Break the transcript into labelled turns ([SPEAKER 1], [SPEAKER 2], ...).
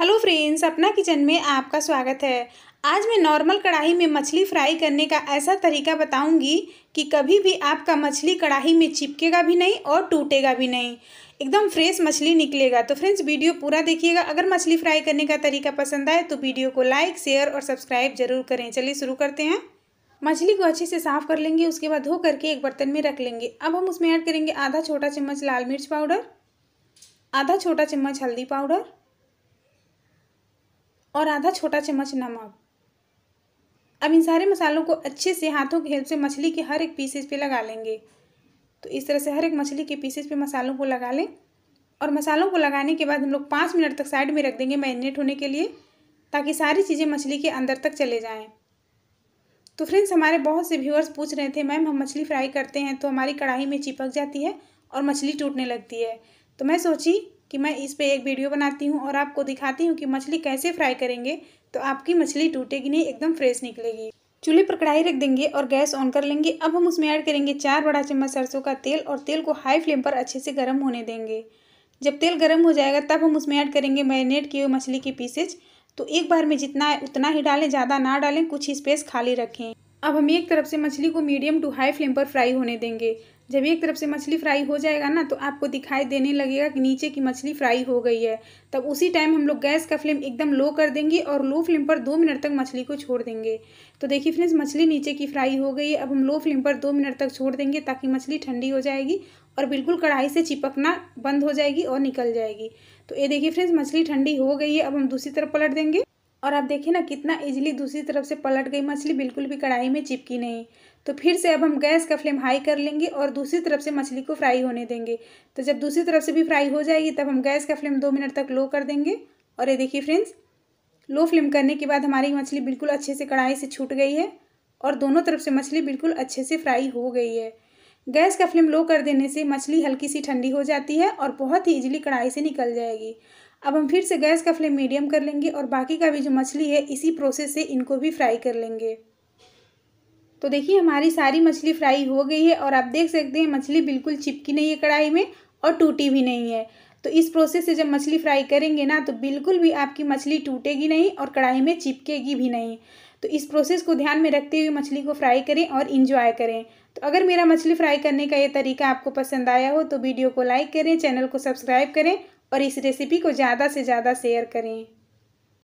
[SPEAKER 1] hello friends अपना kitchen में आपका स्वागत है आज मैं नॉर्मल कढ़ाई में मछली फ्राई करने का ऐसा तरीका बताऊंगी कि कभी भी आपका मछली कढ़ाई में चिपकेगा भी नहीं और टूटेगा भी नहीं एकदम फ्रेश मछली निकलेगा तो फ्रेंड्स वीडियो पूरा देखिएगा अगर मछली फ्राई करने का तरीका पसंद आए तो वीडियो को लाइक शेयर और सब्सक्राइब जरूर करें चलिए शुरू करते हैं मछली को अच्छे से साफ़ कर लेंगे उसके बाद धो करके एक बर्तन में रख लेंगे अब हम उसमें ऐड करेंगे आधा छोटा चम्मच लाल मिर्च पाउडर आधा छोटा चम्मच हल्दी पाउडर और आधा छोटा चम्मच नमक अब इन सारे मसालों को अच्छे से हाथों की हेल्प से मछली के हर एक पीसेस पे लगा लेंगे तो इस तरह से हर एक मछली के पीसेस पे मसालों को लगा लें और मसालों को लगाने के बाद हम लोग पाँच मिनट तक साइड में रख देंगे मैरिनेट होने के लिए ताकि सारी चीज़ें मछली के अंदर तक चले जाएँ तो फ्रेंड्स हमारे बहुत से व्यूअर्स पूछ रहे थे मैम हम मछली फ्राई करते हैं तो हमारी कढ़ाई में चिपक जाती है और मछली टूटने लगती है तो मैं सोची कि मैं इस पे एक वीडियो बनाती हूँ और आपको दिखाती हूँ कि मछली कैसे फ्राई करेंगे तो आपकी मछली टूटेगी नहीं एकदम फ्रेश निकलेगी चूल्हे पर कढ़ाई रख देंगे और गैस ऑन कर लेंगे अब हम उसमें ऐड करेंगे चार बड़ा चम्मच सरसों का तेल और तेल को हाई फ्लेम पर अच्छे से गर्म होने देंगे जब तेल गर्म हो जाएगा तब हम उसमें ऐड करेंगे मैरिनेट किए हुए मछली के पीसेज तो एक बार में जितना है उतना ही डालें ज़्यादा ना डालें कुछ स्पेस खाली रखें अब हम एक तरफ से मछली को मीडियम टू हाई फ्लेम पर फ्राई होने देंगे जब एक तरफ से मछली फ्राई हो जाएगा ना तो आपको दिखाई देने लगेगा कि नीचे की मछली फ्राई हो गई है तब उसी टाइम हम लोग गैस का फ्लेम एकदम लो कर देंगे और लो फ्लेम पर दो मिनट तक मछली को छोड़ देंगे तो देखिए फ्रेंड्स मछली नीचे की फ्राई हो गई है अब हम लो फ्लेम पर दो मिनट तक छोड़ देंगे ताकि मछली ठंडी हो जाएगी और बिल्कुल कढ़ाई से चिपकना बंद हो जाएगी और निकल जाएगी तो ये देखिए फ्रेंड्स मछली ठंडी हो गई है अब हम दूसरी तरफ पलट देंगे और आप देखिए ना कितना इजीली दूसरी तरफ से पलट गई मछली बिल्कुल भी कढ़ाई में चिपकी नहीं तो फिर से अब हम गैस का फ्लेम हाई कर लेंगे और दूसरी तरफ से मछली को फ्राई होने देंगे तो जब दूसरी तरफ से भी फ्राई हो जाएगी तब हम गैस का फ्लेम दो मिनट तक लो कर देंगे और ये देखिए फ्रेंड्स लो फ्लेम करने के बाद हमारी मछली बिल्कुल अच्छे से कढ़ाई से छूट गई है और दोनों तरफ से मछली बिल्कुल अच्छे से फ्राई हो गई है गैस का फ्लेम लो कर देने से मछली हल्की सी ठंडी हो जाती है और बहुत ही इजीली कढ़ाई से निकल जाएगी अब हम फिर से गैस का फ्लेम मीडियम कर लेंगे और बाकी का भी जो मछली है इसी प्रोसेस से इनको भी फ्राई कर लेंगे तो देखिए हमारी सारी मछली फ्राई हो गई है और आप देख सकते हैं मछली बिल्कुल चिपकी नहीं है कढ़ाई में और टूटी भी नहीं है तो इस प्रोसेस से जब मछली फ्राई करेंगे ना तो बिल्कुल भी आपकी मछली टूटेगी नहीं और कढ़ाई में चिपकेगी भी नहीं तो इस प्रोसेस को ध्यान में रखते हुए मछली को फ्राई करें और इन्जॉय करें तो अगर मेरा मछली फ्राई करने का ये तरीका आपको पसंद आया हो तो वीडियो को लाइक करें चैनल को सब्सक्राइब करें और इस रेसिपी को ज़्यादा से ज़्यादा शेयर करें